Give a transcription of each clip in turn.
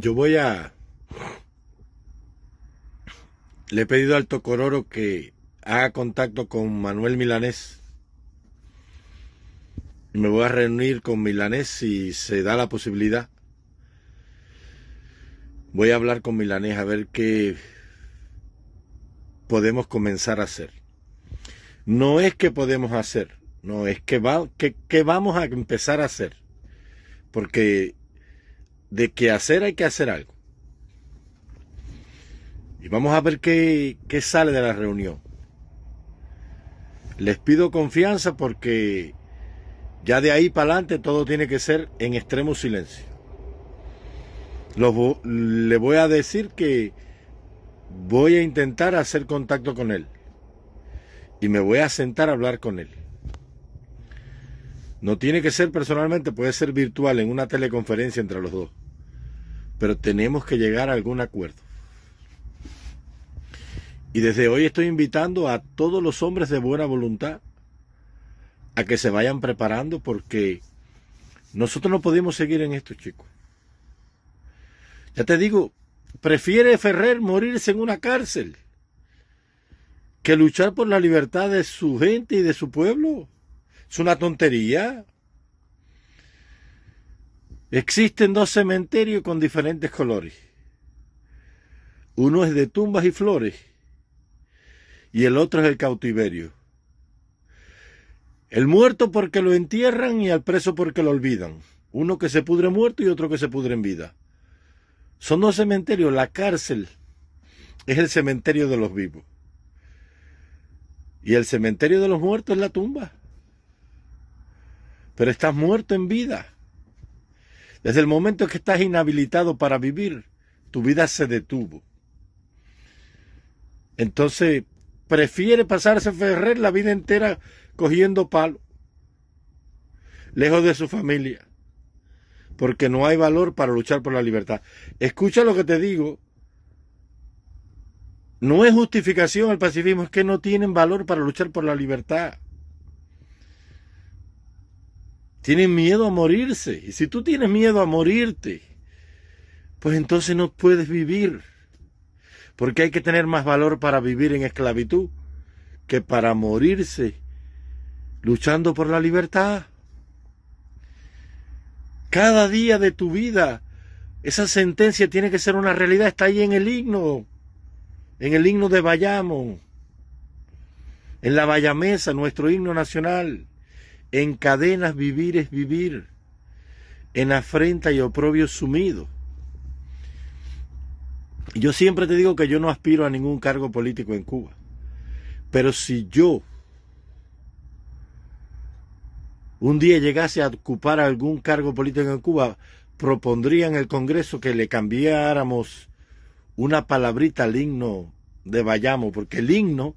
yo voy a... Le he pedido al Tocororo que haga contacto con Manuel Milanés. Me voy a reunir con Milanés si se da la posibilidad. Voy a hablar con Milanés a ver qué podemos comenzar a hacer. No es que podemos hacer, no es que, vamos a empezar a hacer. Porque de qué hacer hay que hacer algo. Y vamos a ver qué, qué sale de la reunión. Les pido confianza porque ya de ahí para adelante todo tiene que ser en extremo silencio. le voy a decir que voy a intentar hacer contacto con él. Y me voy a sentar a hablar con él. No tiene que ser personalmente, puede ser virtual en una teleconferencia entre los dos pero tenemos que llegar a algún acuerdo. Y desde hoy estoy invitando a todos los hombres de buena voluntad a que se vayan preparando porque nosotros no podemos seguir en esto, chicos. Ya te digo, prefiere Ferrer morirse en una cárcel que luchar por la libertad de su gente y de su pueblo. Es una tontería. Existen dos cementerios con diferentes colores. Uno es de tumbas y flores y el otro es el cautiverio. El muerto porque lo entierran y al preso porque lo olvidan. Uno que se pudre muerto y otro que se pudre en vida. Son dos cementerios. La cárcel es el cementerio de los vivos. Y el cementerio de los muertos es la tumba. Pero estás muerto en vida. Desde el momento que estás inhabilitado para vivir, tu vida se detuvo. Entonces, prefiere pasarse Ferrer la vida entera cogiendo palo, lejos de su familia, porque no hay valor para luchar por la libertad. Escucha lo que te digo. No es justificación al pacifismo, es que no tienen valor para luchar por la libertad. Tienen miedo a morirse. Y si tú tienes miedo a morirte, pues entonces no puedes vivir. Porque hay que tener más valor para vivir en esclavitud que para morirse luchando por la libertad. Cada día de tu vida, esa sentencia tiene que ser una realidad. Está ahí en el himno, en el himno de Bayamo, en la Bayamesa, nuestro himno nacional. En cadenas vivir es vivir, en afrenta y oprobio sumido. Yo siempre te digo que yo no aspiro a ningún cargo político en Cuba, pero si yo un día llegase a ocupar algún cargo político en Cuba, propondría en el Congreso que le cambiáramos una palabrita al himno de Bayamo, porque el himno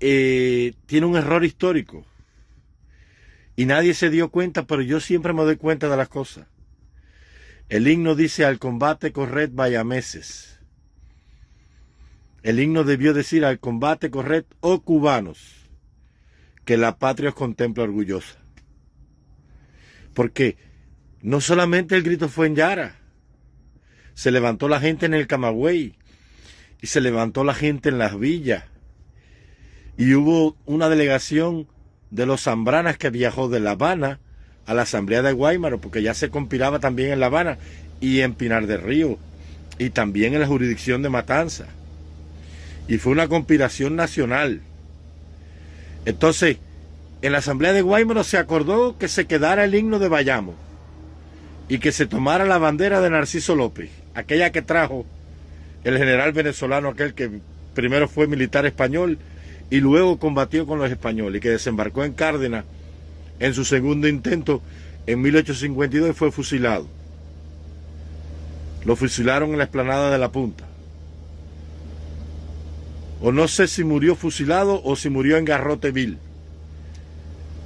eh, tiene un error histórico. Y nadie se dio cuenta, pero yo siempre me doy cuenta de las cosas. El himno dice al combate corred, vaya El himno debió decir al combate corred, oh cubanos, que la patria os contempla orgullosa. Porque no solamente el grito fue en Yara, se levantó la gente en el Camagüey y se levantó la gente en las villas y hubo una delegación de los Zambranas que viajó de La Habana a la Asamblea de Guaymaro, porque ya se compilaba también en La Habana y en Pinar del Río, y también en la jurisdicción de Matanza. Y fue una conspiración nacional. Entonces, en la Asamblea de Guaymaro se acordó que se quedara el himno de Bayamo y que se tomara la bandera de Narciso López, aquella que trajo el general venezolano, aquel que primero fue militar español y luego combatió con los españoles y que desembarcó en Cárdenas en su segundo intento en 1852 fue fusilado. Lo fusilaron en la explanada de la punta. O no sé si murió fusilado o si murió en garrote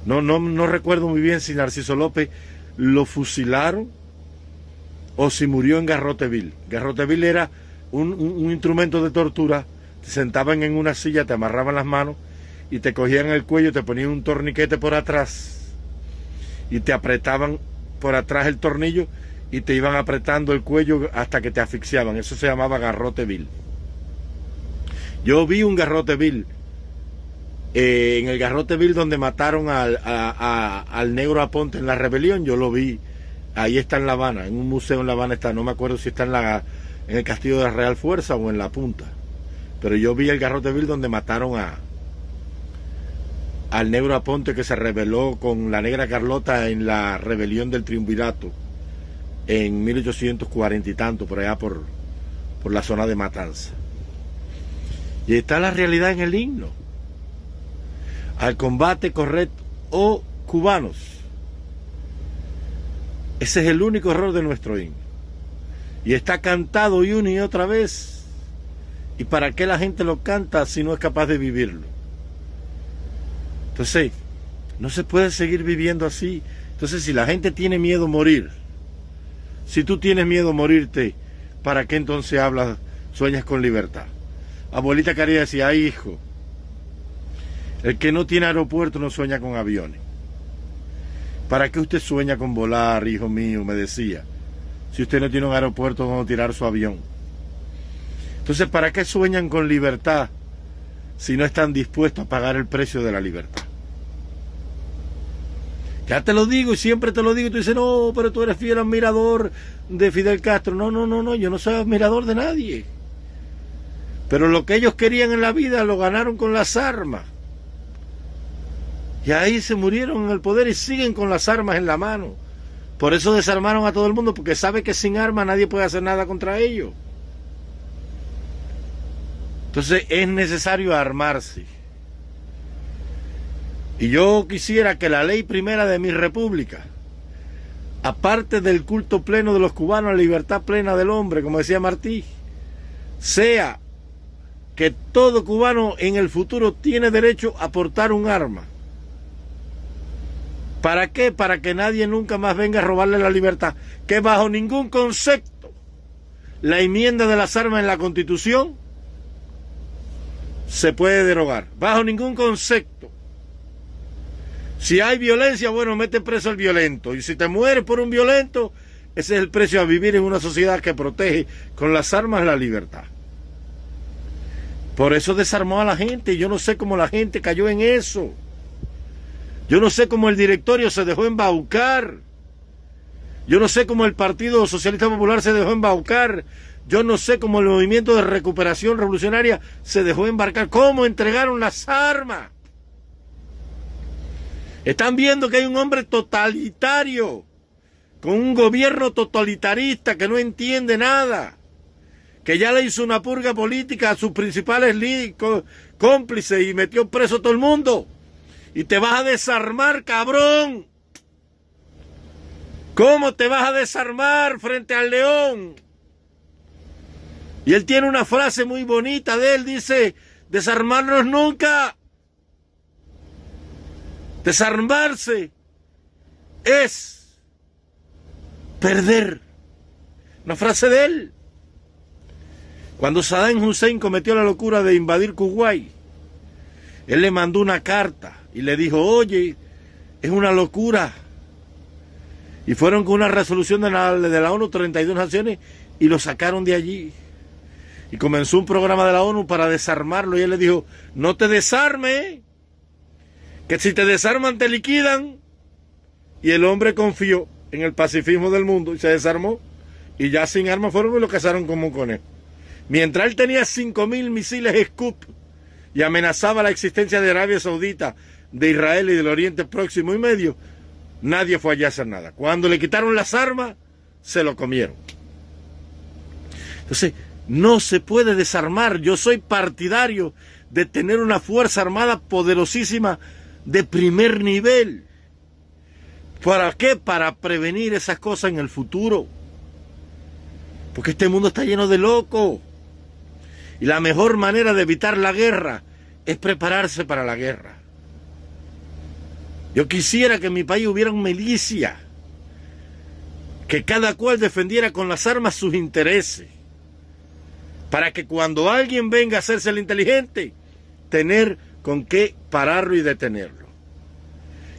No, no, no recuerdo muy bien si Narciso López lo fusilaron o si murió en Garroteville. Garroteville era un instrumento de tortura te sentaban en una silla, te amarraban las manos y te cogían el cuello, te ponían un torniquete por atrás y te apretaban por atrás el tornillo y te iban apretando el cuello hasta que te asfixiaban. Eso se llamaba garrote vil. Yo vi un garrote vil. Eh, en el garrote vil donde mataron al, negro Aponte en la rebelión, yo lo vi. Ahí está en La Habana, en un museo en La Habana está. No me acuerdo si está en, la, en el castillo de la Real Fuerza o en La Punta. Pero yo vi el Garroteville donde mataron a al negro Aponte que se rebeló con la negra Carlota en la rebelión del triunvirato en 1840 y tanto, por allá por, por la zona de Matanza. Y está la realidad en el himno. Al combate correcto o oh, cubanos. Ese es el único error de nuestro himno. Y está cantado y una y otra vez ¿Y para qué la gente lo canta si no es capaz de vivirlo? Entonces, no se puede seguir viviendo así. Entonces, si la gente tiene miedo a morir, si tú tienes miedo a morirte, ¿para qué entonces hablas, sueñas con libertad? Abuelita quería decía, ay hijo, el que no tiene aeropuerto no sueña con aviones. ¿Para qué usted sueña con volar, hijo mío? Me decía. Si usted no tiene un aeropuerto a tirar su avión. Entonces, ¿para qué sueñan con libertad si no están dispuestos a pagar el precio de la libertad? Ya te lo digo y siempre te lo digo. Y tú dices, no, pero tú eres fiel admirador de Fidel Castro. No, no, no, no, yo no soy admirador de nadie. Pero lo que ellos querían en la vida lo ganaron con las armas. Y ahí se murieron en el poder y siguen con las armas en la mano. Por eso desarmaron a todo el mundo, porque sabe que sin armas nadie puede hacer nada contra ellos. Entonces es necesario armarse. Y yo quisiera que la ley primera de mi república, aparte del culto pleno de los cubanos, la libertad plena del hombre, como decía Martí, sea que todo cubano en el futuro tiene derecho a portar un arma. ¿Para qué? Para que nadie nunca más venga a robarle la libertad. Que bajo ningún concepto la enmienda de las armas en la Constitución se puede derogar, bajo ningún concepto. Si hay violencia, bueno, mete preso al violento. Y si te mueres por un violento, ese es el precio a vivir en una sociedad que protege con las armas la libertad. Por eso desarmó a la gente. Yo no sé cómo la gente cayó en eso. Yo no sé cómo el directorio se dejó embaucar. Yo no sé cómo el Partido Socialista Popular se dejó embaucar yo no sé cómo el movimiento de recuperación revolucionaria se dejó embarcar, cómo entregaron las armas. Están viendo que hay un hombre totalitario, con un gobierno totalitarista que no entiende nada, que ya le hizo una purga política a sus principales cómplices y metió preso a todo el mundo. Y te vas a desarmar, cabrón. ¿Cómo te vas a desarmar frente al león? Y él tiene una frase muy bonita de él, dice, desarmarnos nunca. Desarmarse es perder. Una frase de él. Cuando Saddam Hussein cometió la locura de invadir Kuwait, él le mandó una carta y le dijo, oye, es una locura. Y fueron con una resolución de la, de ONU, 32 naciones, y lo sacaron de allí y comenzó un programa de la ONU para desarmarlo y él le dijo, no te desarme, que si te desarman te liquidan. Y el hombre confió en el pacifismo del mundo y se desarmó y ya sin armas fueron y lo cazaron como un conejo. Mientras él tenía 5.000 misiles Scoop y amenazaba la existencia de Arabia Saudita, de Israel y del Oriente Próximo y Medio, nadie fue allá a hacer nada. Cuando le quitaron las armas, se lo comieron. Entonces, no se puede desarmar. Yo soy partidario de tener una Fuerza Armada poderosísima de primer nivel. ¿Para qué? Para prevenir esas cosas en el futuro. Porque este mundo está lleno de locos. Y la mejor manera de evitar la guerra es prepararse para la guerra. Yo quisiera que en mi país hubiera una milicia, que cada cual defendiera con las armas sus intereses para que cuando alguien venga a hacerse el inteligente, tener con qué pararlo y detenerlo.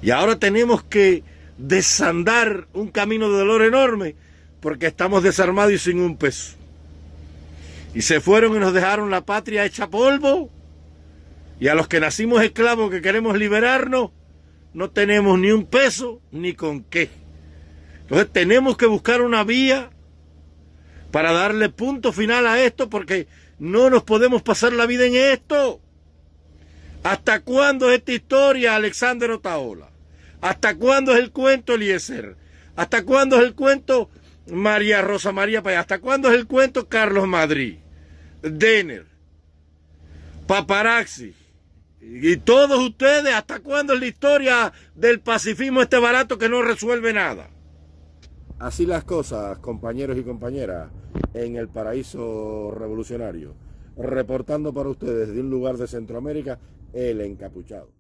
Y ahora tenemos que desandar un camino de dolor enorme porque estamos desarmados y sin un peso. Y se fueron y nos dejaron la patria hecha polvo. Y a los que nacimos esclavos que queremos liberarnos, no tenemos ni un peso ni con qué. Entonces tenemos que buscar una vía para darle punto final a esto porque no nos podemos pasar la vida en esto. ¿Hasta cuándo es esta historia, Alexander Otaola? ¿Hasta cuándo es el cuento Eliezer? ¿Hasta cuándo es el cuento María Rosa María Payá? ¿Hasta cuándo es el cuento Carlos Madrid? Denner, Paparazzi y todos ustedes, ¿hasta cuándo es la historia del pacifismo este barato que no resuelve nada? Así las cosas, compañeros y compañeras, en el paraíso revolucionario, reportando para ustedes de un lugar de Centroamérica, el encapuchado.